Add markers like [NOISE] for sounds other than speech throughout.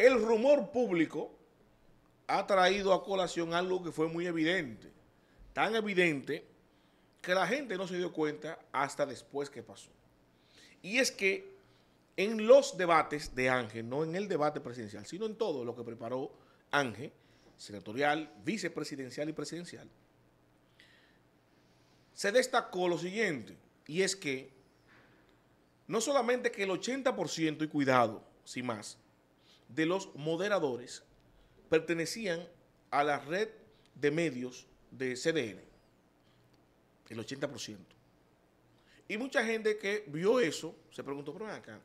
El rumor público ha traído a colación algo que fue muy evidente, tan evidente que la gente no se dio cuenta hasta después que pasó. Y es que en los debates de Ángel, no en el debate presidencial, sino en todo lo que preparó Ángel, senatorial, vicepresidencial y presidencial, se destacó lo siguiente, y es que no solamente que el 80%, y cuidado, sin más, de los moderadores pertenecían a la red de medios de CDN, el 80%. Y mucha gente que vio eso se preguntó, pero acá,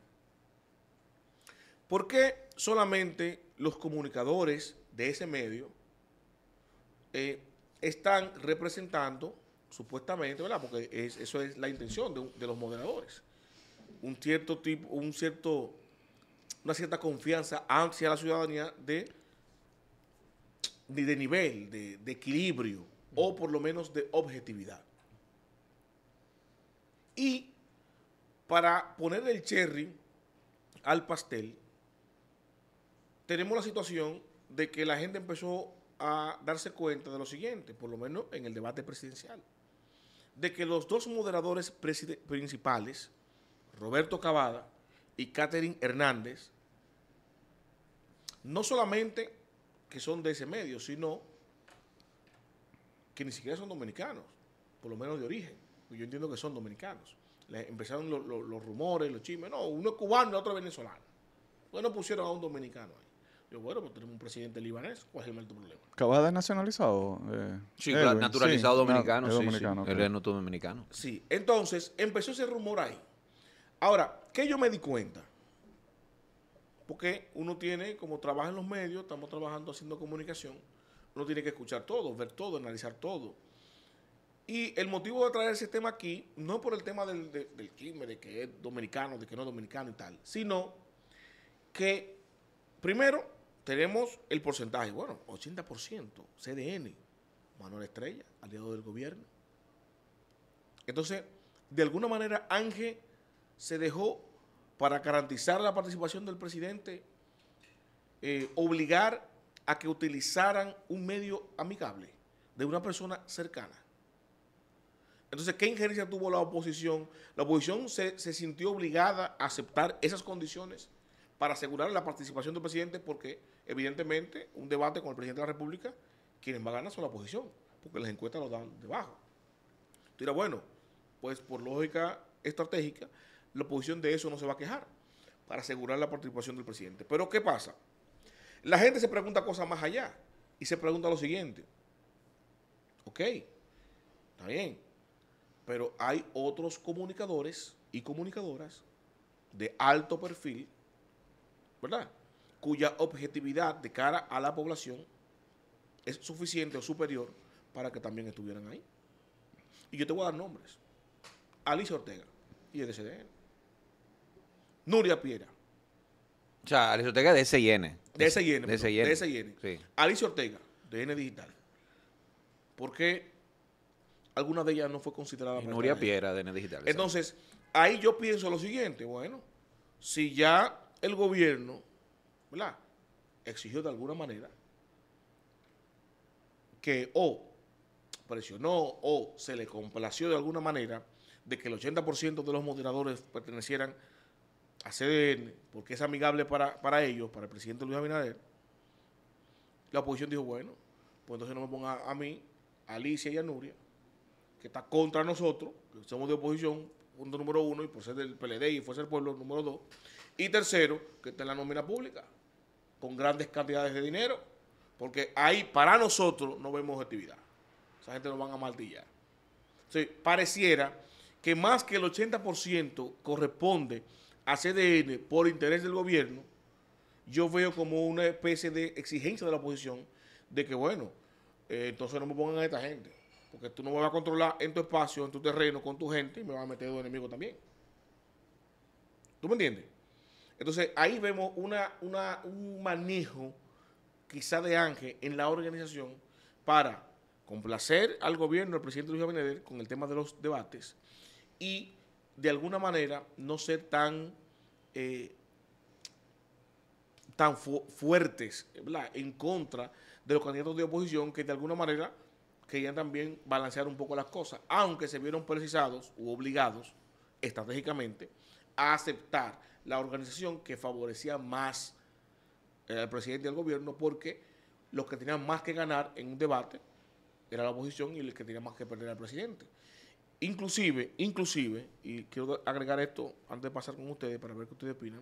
¿por qué solamente los comunicadores de ese medio eh, están representando, supuestamente, ¿verdad? Porque eso es la intención de, de los moderadores, un cierto tipo, un cierto una cierta confianza hacia la ciudadanía de, nivel, de, equilibrio, o por lo menos de objetividad. Y para poner el cherry al pastel, tenemos la situación de que la gente empezó a darse cuenta de lo siguiente, por lo menos en el debate presidencial, de que los dos moderadores principales, Roberto Cavada y Catherine Hernández, no solamente que son de ese medio, sino que ni siquiera son dominicanos, por lo menos de origen. Yo entiendo que son dominicanos. empezaron los rumores, los chismes. No, uno es cubano y otro es venezolano. Bueno, pues pusieron a un dominicano ahí. Yo, bueno, pues tenemos un presidente libanés, ¿cuál es el problema? Cabada nacionalizado. Eh, sí, naturalizado dominicano. El sí, dominicano dominicano. Sí, entonces empezó ese rumor ahí. Ahora, ¿qué yo me di cuenta? Porque uno tiene, como trabaja en los medios, estamos trabajando haciendo comunicación, uno tiene que escuchar todo, ver todo, analizar todo. Y el motivo de traer ese tema aquí, no por el tema del, clima, de que es dominicano, de que no es dominicano y tal, sino que primero tenemos el porcentaje, bueno, 80%, CDN, Manuel Estrella, aliado del gobierno. Entonces, de alguna manera, Ángel se dejó para garantizar la participación del presidente, eh, obligar a que utilizaran un medio amigable de una persona cercana. Entonces, ¿qué injerencia tuvo la oposición? La oposición se, sintió obligada a aceptar esas condiciones para asegurar la participación del presidente porque, evidentemente, un debate con el presidente de la República, quienes va a ganar son la oposición, porque las encuestas lo dan debajo. Entonces, bueno, pues por lógica estratégica, la oposición de eso no se va a quejar para asegurar la participación del presidente. Pero ¿qué pasa? La gente se pregunta cosas más allá y se pregunta lo siguiente. Ok, está bien, pero hay otros comunicadores y comunicadoras de alto perfil, ¿verdad? Cuya objetividad de cara a la población es suficiente o superior para que también estuvieran ahí. Y yo te voy a dar nombres. Alicia Ortega, y el SDN. Nuria Piera. O sea, Alicia Ortega de SIN. De SIN. De Alicia Ortega, de N Digital. ¿Por qué alguna de ellas no fue considerada? Nuria Piera, de N Digital. Entonces, ahí yo pienso lo siguiente. Bueno, si ya el gobierno, ¿verdad? Exigió de alguna manera que o presionó o se le complació de alguna manera de que el 80% de los moderadores pertenecieran a CDN, porque es amigable para, ellos, para el presidente Luis Abinader, la oposición dijo, bueno, pues entonces no me ponga a mí, a Alicia y a Nuria, que está contra nosotros, que somos de oposición, punto número uno, y por ser del PLD y fuerza del pueblo, número dos. Y tercero, que está en la nómina pública, con grandes cantidades de dinero, porque ahí para nosotros no vemos objetividad. Esa gente nos van a martillar. Entonces, pareciera que más que el 80% corresponde a CDN por interés del gobierno, yo veo como una especie de exigencia de la oposición de que, bueno, eh, entonces no me pongan a esta gente, porque tú no me vas a controlar en tu espacio, en tu terreno, con tu gente, y me vas a meter dos enemigo también. ¿Tú me entiendes? Entonces ahí vemos una, un manejo quizá de Ángel en la organización para complacer al gobierno, al presidente Luis Abinader, con el tema de los debates y de alguna manera no ser tan, eh, tan fuertes en contra de los candidatos de oposición que de alguna manera querían también balancear un poco las cosas, aunque se vieron precisados u obligados estratégicamente a aceptar la organización que favorecía más eh, al presidente del gobierno porque los que tenían más que ganar en un debate era la oposición y los que tenían más que perder al presidente. Inclusive, inclusive, y quiero agregar esto antes de pasar con ustedes para ver qué ustedes opinan.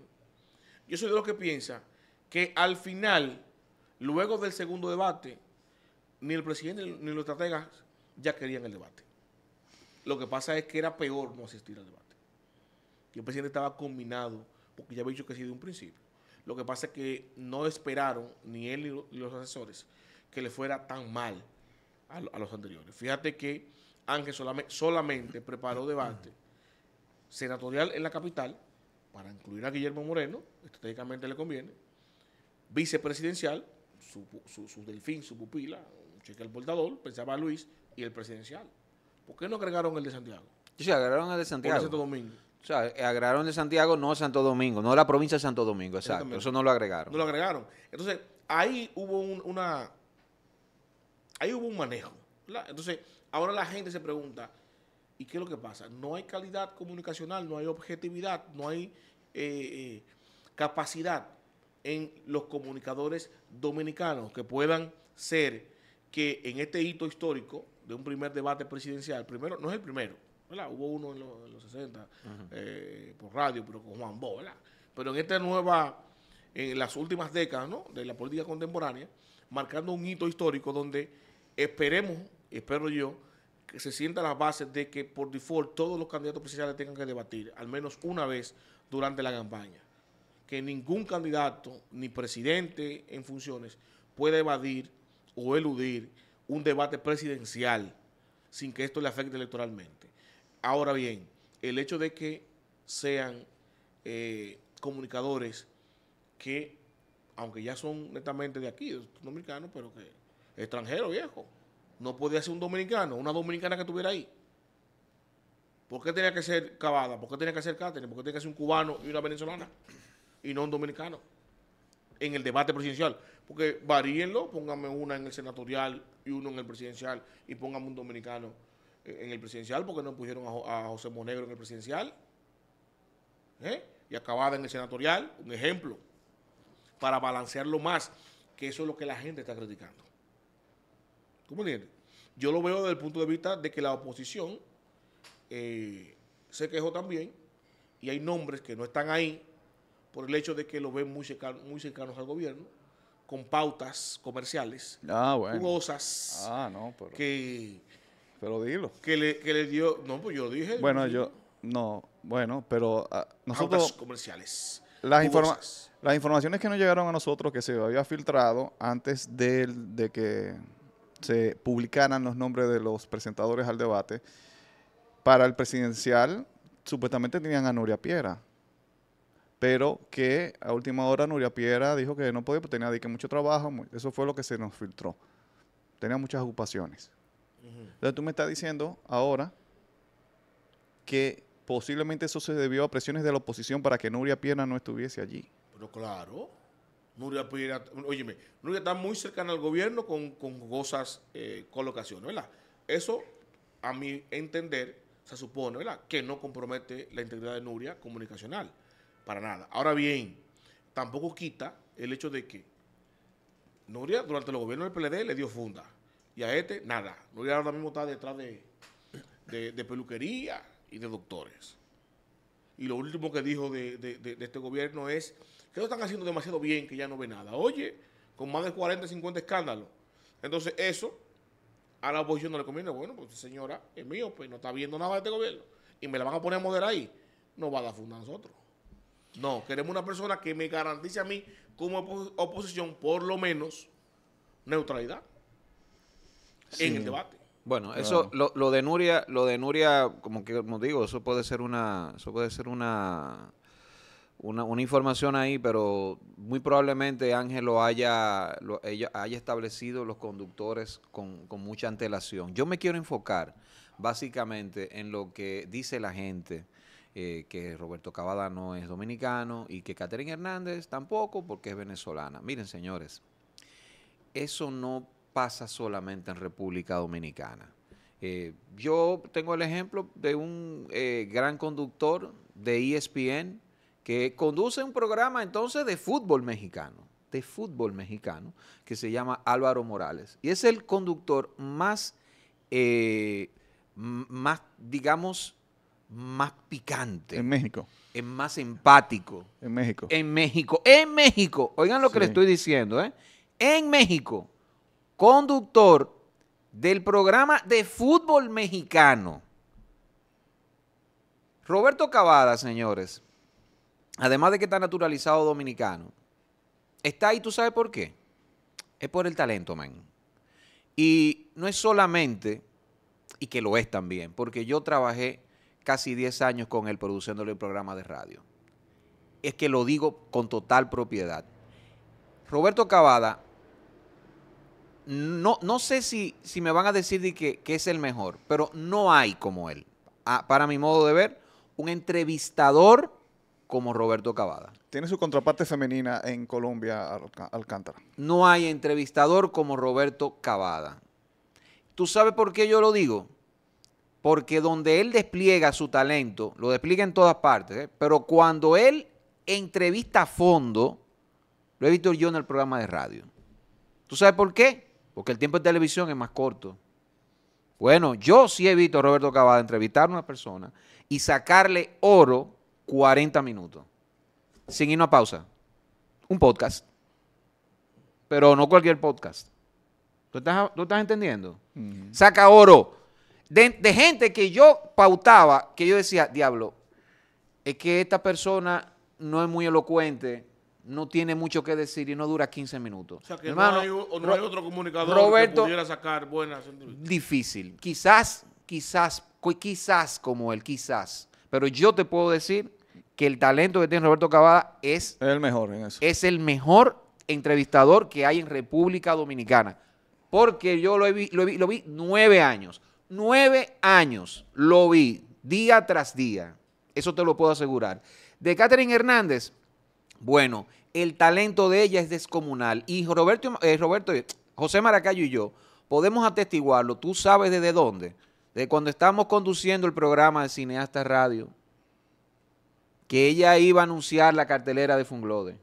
Yo soy de los que piensa que al final, luego del segundo debate, ni el presidente ni los estrategas ya querían el debate. Lo que pasa es que era peor no asistir al debate. Y el presidente estaba combinado, porque ya había dicho que sí de un principio. Lo que pasa es que no esperaron, ni él ni los asesores, que le fuera tan mal a los anteriores. Fíjate que Ángel solamente, preparó debate senatorial en la capital para incluir a Guillermo Moreno, estratégicamente le conviene, vicepresidencial, su, delfín, su pupila, un cheque al portador, pensaba Luis, y el presidencial. ¿Por qué no agregaron el de Santiago? Sí, agregaron el de Santiago. Santo Domingo. O sea, agregaron de Santiago, no Santo Domingo, no la provincia de Santo Domingo, exacto. Eso no lo agregaron. No lo agregaron. Entonces, ahí hubo una... Ahí hubo un manejo. Entonces, Ahora la gente se pregunta, ¿y qué es lo que pasa? No hay calidad comunicacional, no hay objetividad, no hay eh, eh, capacidad en los comunicadores dominicanos que puedan ser que en este hito histórico de un primer debate presidencial, primero, no es el primero, ¿verdad? Hubo uno en, los 60 eh, por radio, pero con Juan Bo, ¿verdad? Pero en esta nueva, en las últimas décadas, ¿no? De la política contemporánea, marcando un hito histórico donde esperemos espero yo, que se sienta las bases de que por default todos los candidatos presidenciales tengan que debatir al menos una vez durante la campaña. Que ningún candidato ni presidente en funciones pueda evadir o eludir un debate presidencial sin que esto le afecte electoralmente. Ahora bien, el hecho de que sean eh, comunicadores que, aunque ya son netamente de aquí, dominicanos, pero que extranjeros, viejo, no podía ser un dominicano, una dominicana que estuviera ahí. ¿Por qué tenía que ser Cavada? ¿Por qué tenía que ser Cáceres? ¿Por qué tenía que ser un cubano y una venezolana? Y no un dominicano. En el debate presidencial. Porque varíenlo, pónganme una en el senatorial y uno en el presidencial y pónganme un dominicano eh, en el presidencial porque no pusieron a, José Monegro en el presidencial. ¿Eh? Y acabada en el senatorial, un ejemplo, para balancearlo más, que eso es lo que la gente está criticando. ¿Cómo me entiendes? Yo lo veo desde el punto de vista de que la oposición eh, se quejó también y hay nombres que no están ahí por el hecho de que lo ven muy, cercanos al gobierno, con pautas comerciales, ah, ah pero, que... Pero dilo. Que le, dio... No, pues yo dije... Bueno, yo... No, bueno, pero ah, nosotros... Pautas comerciales. Las, las informaciones que nos llegaron a nosotros que se había filtrado antes de que se publicaran los nombres de los presentadores al debate. Para el presidencial, supuestamente tenían a Nuria Piera, pero que a última hora Nuria Piera dijo que no podía, porque tenía que mucho trabajo, eso fue lo que se nos filtró. Tenía muchas ocupaciones. Entonces tú me estás diciendo ahora que posiblemente eso se debió a presiones de la oposición para que Nuria Piera no estuviese allí. Pero claro. Nuria óyeme, Nuria está muy cercana al gobierno con, con eh, colocaciones, ¿verdad? Eso, a mi entender, se supone, ¿verdad? Que no compromete la integridad de Nuria comunicacional, para nada. Ahora bien, tampoco quita el hecho de que Nuria, durante el gobierno del PLD, le dio funda. Y a este, nada. Nuria ahora mismo está detrás de peluquería y de doctores y lo último que dijo de, este gobierno es que lo están haciendo demasiado bien, que ya no ve nada. Oye, con más de 40, 50 escándalos. Entonces eso a la oposición no le conviene. Bueno, pues señora, es mío, pues no está viendo nada de este gobierno. Y me la van a poner a moderar ahí. No va a dar funda a nosotros. No, queremos una persona que me garantice a mí como oposición por lo menos neutralidad en el debate. Bueno, eso, lo, lo, de Nuria, lo de Nuria, como que como digo, eso puede ser una, eso puede ser una, una, una información ahí, pero muy probablemente Ángel lo haya, ella haya establecido los conductores con, con mucha antelación. Yo me quiero enfocar básicamente en lo que dice la gente. Eh, que Roberto Cavada no es dominicano y que Catherine Hernández tampoco porque es venezolana. Miren, señores, eso no pasa solamente en República Dominicana. Eh, yo tengo el ejemplo de un eh, gran conductor de ESPN que conduce un programa entonces de fútbol mexicano, de fútbol mexicano, que se llama Álvaro Morales. Y es el conductor más, eh, más digamos, más picante. En México. Es más empático. En México. En México. En México. Oigan lo que le estoy diciendo, ¿eh? En México conductor del programa de fútbol mexicano. Roberto Cavada, señores, además de que está naturalizado dominicano, está ahí, ¿tú sabes por qué? Es por el talento, man. Y no es solamente, y que lo es también, porque yo trabajé casi 10 años con él produciéndole el programa de radio. Es que lo digo con total propiedad. Roberto Cavada no, sé si, si me van a decir de que, es el mejor, pero no hay como él, ah, para mi modo de ver, un entrevistador como Roberto Cavada. Tiene su contraparte femenina en Colombia, Alcántara. No hay entrevistador como Roberto Cavada. ¿Tú sabes por qué yo lo digo? Porque donde él despliega su talento, lo despliega en todas partes, ¿eh? pero cuando él entrevista a fondo, lo he visto yo en el programa de radio. ¿Tú sabes por qué? porque el tiempo de televisión es más corto. Bueno, yo sí he visto a Roberto Cavada entrevistar a una persona y sacarle oro 40 minutos, sin ir a pausa. Un podcast, pero no cualquier podcast. ¿Tú estás, entendiendo? Saca oro de, de gente que yo pautaba, que yo decía, diablo, es que esta persona no es muy elocuente, no tiene mucho que decir y no dura 15 minutos. O sea que no, hay, otro comunicador que pudiera sacar buenas. Difícil. Quizás, quizás, quizás como él, quizás. Pero yo te puedo decir que el talento que tiene Roberto Cavada es, el mejor Es el mejor entrevistador que hay en República Dominicana. Porque yo lo, vi, lo, vi, lo vi nueve años. Nueve años lo vi, día tras día. Eso te lo puedo asegurar. De Catherine Hernández, bueno, el talento de ella es descomunal. Y Roberto, eh, Roberto, eh, José Maracayo y yo podemos atestiguarlo. Tú sabes desde dónde. De cuando estamos conduciendo el programa de Cineasta Radio, que ella iba a anunciar la cartelera de Funglode.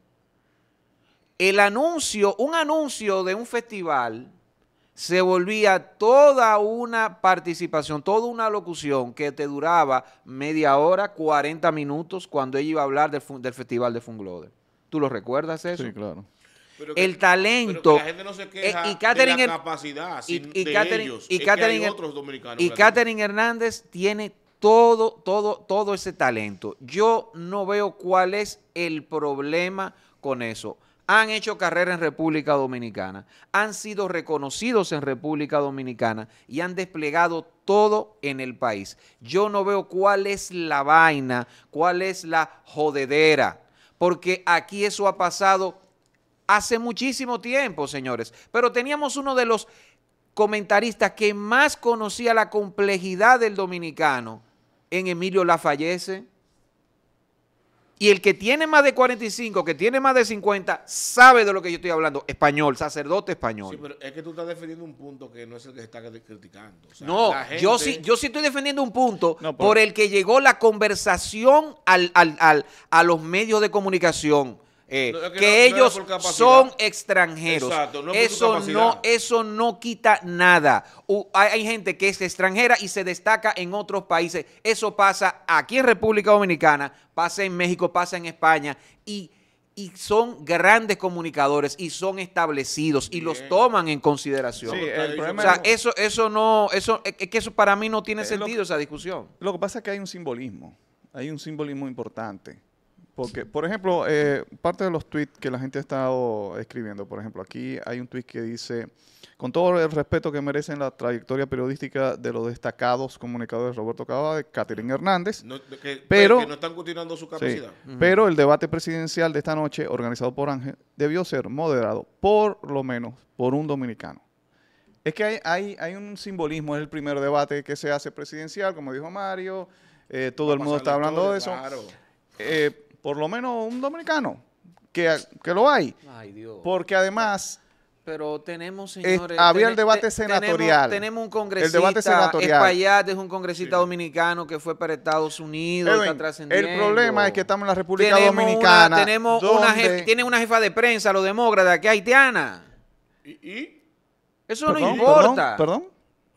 El anuncio, un anuncio de un festival se volvía toda una participación, toda una locución que te duraba media hora, 40 minutos, cuando ella iba a hablar del, Festival de Funglode. ¿Tú lo recuerdas eso? Sí, claro. el talento. la y, capacidad Y Catherine Hernández tiene todo, todo, todo ese talento. Yo no veo cuál es el problema con eso han hecho carrera en República Dominicana, han sido reconocidos en República Dominicana y han desplegado todo en el país. Yo no veo cuál es la vaina, cuál es la jodedera, porque aquí eso ha pasado hace muchísimo tiempo, señores. Pero teníamos uno de los comentaristas que más conocía la complejidad del dominicano en Emilio Fallece. Y el que tiene más de 45, que tiene más de 50, sabe de lo que yo estoy hablando. Español, sacerdote español. Sí, pero es que tú estás defendiendo un punto que no es el que se está criticando. no, yo, sí, yo sí estoy defendiendo un punto por... por el que llegó la conversación al, al, al, a los medios de comunicación eh, que, ellos son extranjeros. eso, no, eso no quita nada. hay, gente que es extranjera y se destaca en otros países. Eso pasa aquí en República Dominicana, pasa en México, pasa en España y, son grandes comunicadores y son establecidos y los toman en consideración. o sea, eso, eso no, eso, es que eso para mí no tiene sentido esa discusión. Lo que pasa es que hay un simbolismo, hay un simbolismo importante porque, por ejemplo, eh, parte de los tweets que la gente ha estado escribiendo, por ejemplo, aquí hay un tweet que dice, con todo el respeto que merecen la trayectoria periodística de los destacados comunicadores Roberto Cava de Catherine Hernández, que, pero, no están continuando su capacidad. Pero el debate presidencial de esta noche, organizado por Ángel, debió ser moderado, por lo menos, por un dominicano. Es que hay, hay, un simbolismo, es el primer debate que se hace presidencial, como dijo Mario, eh, todo el mundo está hablando de eso. Claro. Eh, por lo menos un dominicano, que, lo hay. Ay, Dios. Porque además... Pero tenemos, señores... había el debate senatorial. Tenemos, un congresista... El debate senatorial. Espaillat es un congresista dominicano que fue para Estados Unidos, está El problema es que estamos en la República Dominicana. tenemos una jefa, tiene una jefa de prensa, los demócratas, que haitiana. ¿Y? Eso no importa. perdón. perdón.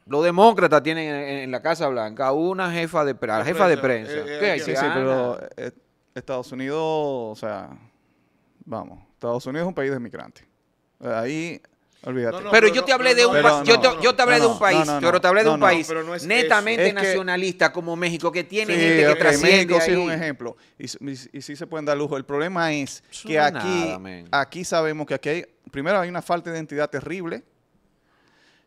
Los demócratas tienen en, la Casa Blanca una jefa de, la jefa de prensa. Eh, eh, sí, sí, pero eh, Estados Unidos, o sea, vamos, Estados Unidos es un país de migrantes. Ahí Olvídate. pero, yo te hablé de un país, yo, te, hablé de un país, pero te hablé de un país netamente nacionalista como México que tiene gente que okay, trasciende México sí es un ejemplo y, sí se pueden dar lujo. El problema es que aquí aquí sabemos que aquí hay, primero hay una falta de identidad terrible.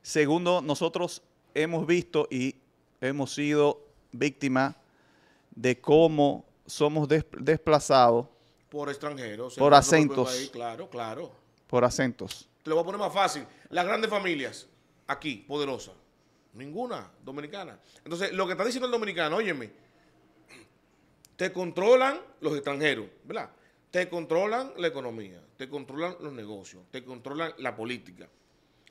Segundo, nosotros hemos visto y hemos sido víctimas de cómo somos desplazados. Por extranjeros. Por acentos. claro, claro. Por acentos. Te lo voy a poner más fácil. Las grandes familias aquí, poderosas. Ninguna dominicana. Entonces, lo que está diciendo el dominicano, óyeme, te controlan los extranjeros, ¿verdad? Te controlan la economía, te controlan los negocios, te controlan la política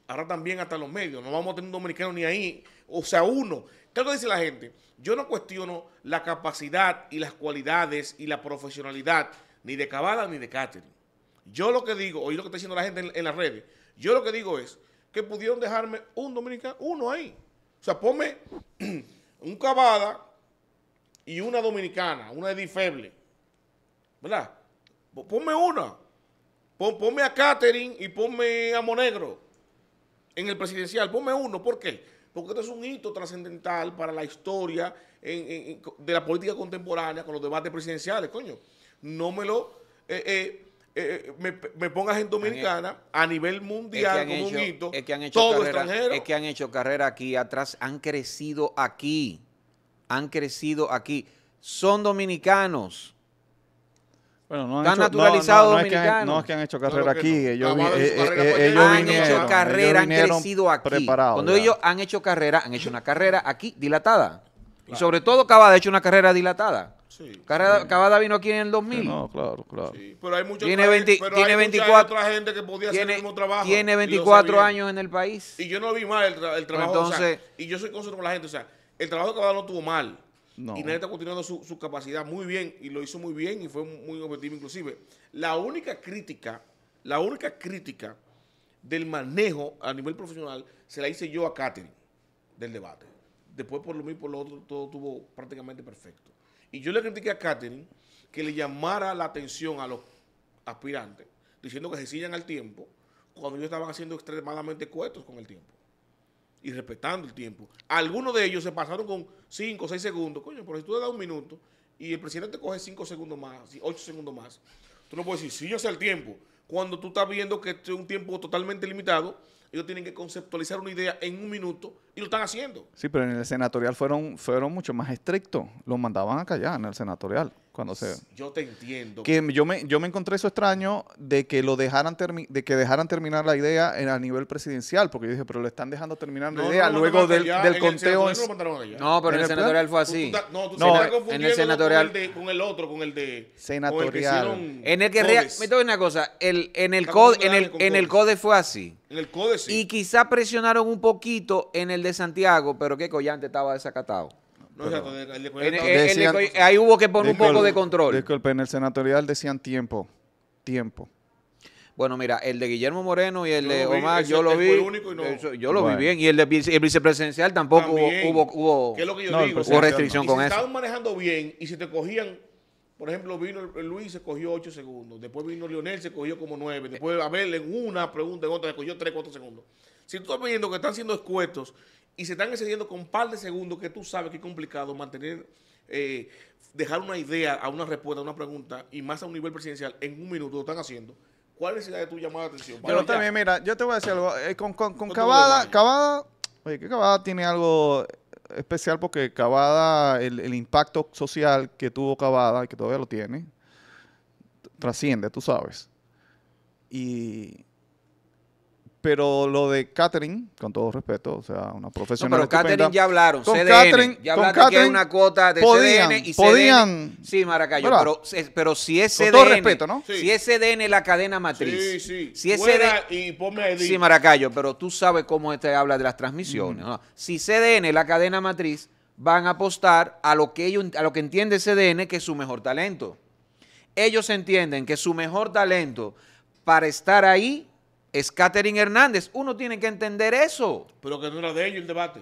ahora también hasta los medios. No vamos a tener un dominicano ni ahí, o sea, uno. ¿Qué es lo que dice la gente? Yo no cuestiono la capacidad y las cualidades y la profesionalidad ni de Cavada ni de Catering, Yo lo que digo, oí lo que está diciendo la gente en, las redes, yo lo que digo es que pudieron dejarme un dominicano, uno ahí. O sea, ponme [CLEARS THROAT] un Cavada y una dominicana, una de feble. ¿Verdad? Ponme una. Ponme a Catherine y ponme a Monegro en el presidencial. Ponme uno, ¿por qué? Porque esto es un hito trascendental para la historia de la política contemporánea con los debates presidenciales, coño. No me lo... Eh, eh, eh, me, me, pongas en Dominicana, a nivel mundial, como un hito, todo extranjero. Es que han hecho carrera aquí, atrás, han crecido aquí, han crecido aquí. Son dominicanos bueno, no han, naturalizado no, es que han, hecho carrera aquí. Ellos, eh, eh, ellos han vinieron, hecho carrera, han crecido aquí. Cuando ellos han hecho carrera, han hecho una carrera aquí dilatada. Y sobre todo Cavada ha hecho una carrera dilatada. Sí, Cavada vino aquí en el 2000. no, claro, claro. pero hay mucha tiene pero tiene 24, otra gente que podía hacer el mismo trabajo. Tiene 24 años en el país. Y yo no vi mal el, trabajo. Entonces, o y yo soy consciente con la gente. O sea, el trabajo de Cavada no tuvo mal. Y nadie está continuando su, capacidad muy bien y lo hizo muy bien y fue muy objetivo inclusive. La única crítica, la única crítica del manejo a nivel profesional se la hice yo a Katherine del debate. Después por lo mismo por lo otro todo estuvo prácticamente perfecto. Y yo le critiqué a Katherine que le llamara la atención a los aspirantes, diciendo que se sigan al tiempo, cuando ellos estaban haciendo extremadamente cuestos con el tiempo y respetando el tiempo. Algunos de ellos se pasaron con 5 o 6 segundos. Coño, pero si tú le das un minuto y el presidente coge 5 segundos más, 8 segundos más, tú no puedes decir, sí, yo sé el tiempo. Cuando tú estás viendo que es un tiempo totalmente limitado, ellos tienen que conceptualizar una idea en un minuto y lo están haciendo. Sí, pero en el senatorial fueron, fueron mucho más estrictos. Los mandaban a callar en el senatorial. Cuando Yo te entiendo. Que yo me, yo me encontré eso extraño de que lo dejaran de que dejaran terminar la idea a nivel presidencial, porque yo dije, pero le están dejando terminar la idea luego del, conteo. No, pero en, el, senatorial fue así. no, en el senatorial con el, otro, con el de senatorial. en el que me una cosa, el en el code en el en el code fue así. En el code sí. Y quizá presionaron un poquito en el de Santiago, pero que Collante estaba desacatado ahí hubo que poner un poco de control. Disculpe, en el senatorial decían tiempo. Tiempo. Bueno, mira, el de Guillermo Moreno y el de Omar, yo lo vi. yo lo vi bien. Y el, de, vicepresidencial tampoco hubo, restricción con eso. Estaban manejando bien y si te cogían por ejemplo, vino Luis, se cogió ocho segundos. Después vino Lionel, se cogió como nueve. Después Abel en una pregunta, en otra, se cogió 3, 4 segundos. Si tú estás viendo que están siendo escuetos y se están excediendo con un par de segundos que tú sabes que es complicado mantener, eh, dejar una idea a una respuesta a una pregunta y más a un nivel presidencial en un minuto, lo están haciendo. ¿Cuál es la de tu llamada de atención? Pero también, mira, yo te voy a decir algo. Eh, con con, Cavada, Cavada, oye, que Cavada tiene algo especial porque Cavada, el, el impacto social que tuvo Cavada, y que todavía lo tiene, trasciende, tú sabes. Y pero lo de Catherine, con todo respeto, o sea, una profesional. No, pero Catherine ya hablaron, con CDN, ya hablaron que hay una cuota de podían, CDN y podían, Sí, Maracayo, pero, si es CDN. Con todo respeto, ¿no? Si es CDN la cadena matriz. Sí, sí. Si es Sí, Maracayo, pero tú sabes cómo este habla de las transmisiones. Mm. Si CDN la cadena matriz, van a apostar a lo que ellos, a lo que entiende CDN que es su mejor talento. Ellos entienden que su mejor talento para estar ahí es Catherine Hernández. Uno tiene que entender eso. Pero que no era de ellos el debate.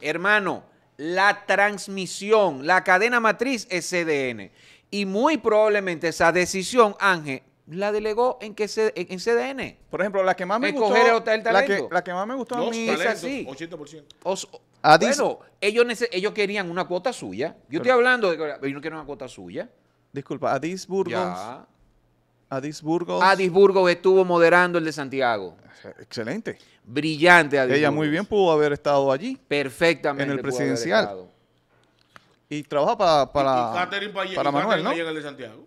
Hermano, la transmisión, la cadena matriz es CDN. Y muy probablemente esa decisión, Ángel, la delegó en que se, en, CDN. Por ejemplo, la que más me gustó. El la, la que más me gustó a mí es así. 80%. Ah, bueno, ellos, ellos querían una cuota suya. Yo estoy hablando de ellos no querían una cuota suya. Disculpa, Adis Burgos Adisburgo. Burgos estuvo moderando el de Santiago. Excelente. Brillante Adisburgo. Ella muy bien pudo haber estado allí. Perfectamente. En el presidencial. Y trabaja para, para, para, Manuel, ¿no? En el de Santiago.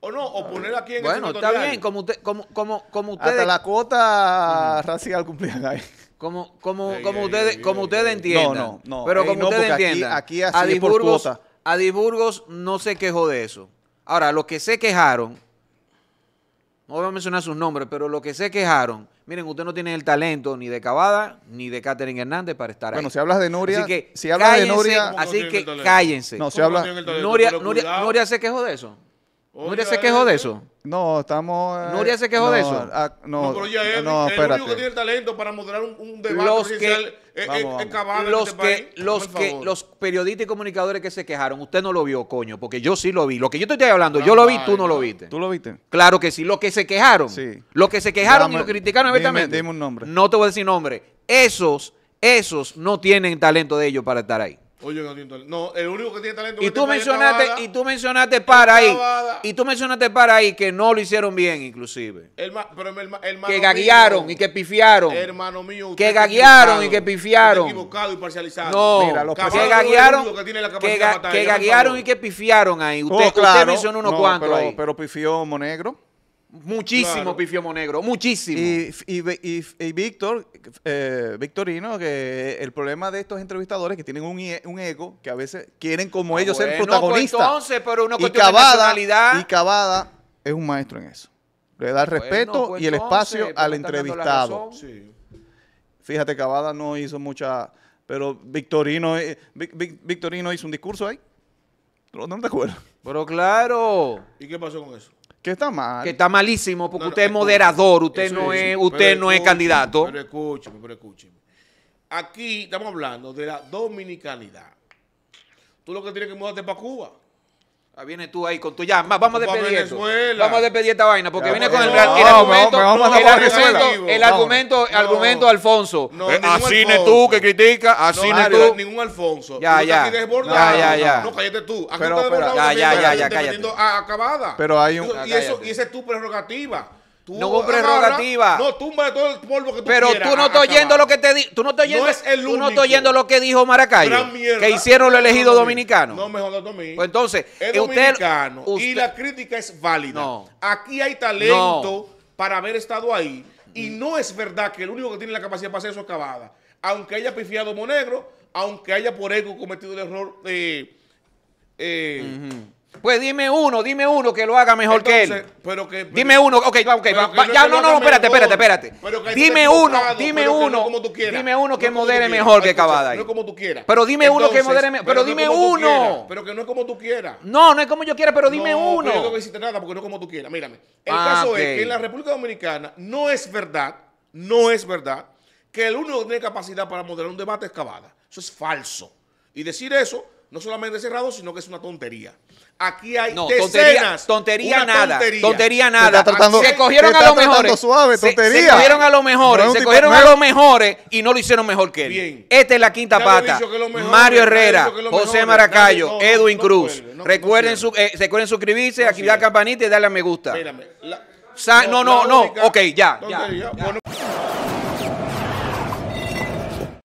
o no, o poner aquí en bueno, el Bueno, está bien, como, como, como, ustedes. Hasta la cuota mm. racial cumplían ahí. Como, como, ustedes, entienden. como ustedes entiendan. No, no, no. Pero como ustedes entienden. Aquí, aquí no se quejó de eso. Ahora, los que se quejaron, no voy a mencionar sus nombres, pero los que se quejaron, miren, usted no tiene el talento ni de Cavada ni de Catherine Hernández para estar ahí. Bueno, si hablas de Nuria, así que si cállense, de así no que cállense. No, si hablas Nuria, Nuria, Nuria se quejó de eso. Nuria se quejó de eso. No, estamos. Eh, Nuria se quejó de eso. Ah, ah, no, No, pero ya es el que tiene talento para moderar un, debate Los que- Los, este que, los, periodistas y comunicadores que se quejaron, usted no lo vio, coño, porque yo sí lo vi. Lo que yo te estoy hablando, yo lo vi, tú no lo viste. ¿Tú lo viste? Claro que sí, los que se quejaron. Sí. Los que se quejaron y lo criticaron abiertamente. dime un nombre. No te voy a decir nombre. Esos, esos no tienen talento de ellos para estar ahí. Oye, no No, el único que tiene talento. Y tú mencionaste, y tú mencionaste para ahí. y tú mencionaste para ahí que no lo hicieron bien, inclusive. que gaguearon y que pifiaron. Hermano mío, que gaguearon y que pifiaron. No, Mira, los que gaguearon, que, gaguearon y que pifiaron ahí. Usted, oh, claro, mencionó unos cuantos ahí. Pero pifió Monegro. Muchísimo pifio Pifiomo Negro, muchísimo. Y, y, Víctor, eh, Victorino, que el problema de estos entrevistadores que tienen un, ego, que a veces quieren como ah, ellos ser protagonistas. Pues entonces, pero y Cavada, Y Cavada es un maestro en eso. Le da el respeto pues y el espacio al entrevistado. Fíjate, Cavada no hizo mucha... Pero Victorino, eh, Victorino hizo un discurso ahí. No, no te acuerdas. Pero claro. ¿Y qué pasó con eso? Que está mal. Que está malísimo porque usted es moderador, usted no es, usted no es candidato. Pero escúcheme, pero escúcheme. Aquí estamos hablando de la dominicalidad Tú lo que tienes que mudarte para Cuba. Ah, viene tú ahí con tu llama vamos a despedir Vamos a despedir esta vaina porque viene con el, el argumento. el argumento, el argumento, Alfonso. Eh, así tú que criticas, así no tú. Ningún Alfonso. Ya, ya. ya, ya, ya. No, cállate tú. pero, Ya, ya, ya, ya, Acabada. Pero hay un. Y ah, esa es tu prerrogativa no hubo prerrogativa. No, tumba todo el polvo que tú Pero tú no ah, estás oyendo lo que te dijo. Tú no estás oyendo, no lo que dijo Maracayo. Que hicieron los elegidos dominicano. No mejor jodas pues entonces, es dominicano. y la crítica es válida. Aquí hay talento para haber estado ahí. Y no es verdad que el único que tiene la capacidad para hacer eso es Cavada. Aunque haya pifiado Monegro, aunque haya por ego cometido el error de. Eh, pues dime uno, dime uno que lo haga mejor que él. Pero que, dime uno, ok, va, ok, va, ya, no, no, espérate, espérate, espérate. Dime uno, dime uno, dime uno que modere mejor que Cavada. No es como tú quieras. Pero dime uno que modere mejor, pero dime uno. Pero que no es como tú quieras. No, no es como yo quiera, pero dime uno. No, no hiciste nada porque no es como tú quieras, mírame. El ah, caso es que en la República Dominicana no es verdad, no es verdad, que el único que tiene capacidad para moderar un debate es Cavada. Eso es falso. Y decir eso no solamente cerrado, sino que es una tontería. Aquí hay no, decenas. Tontería, tontería nada. Tontería, nada. se cogieron a los mejores. Se, cogieron a los mejores. se cogieron a los mejores y no lo hicieron mejor que él. Esta es la quinta pata. Mario Herrera, José Maracayo, Edwin Cruz. recuerden, su, suscribirse, activar la campanita y darle a me gusta. no, no, no, Ok, ya.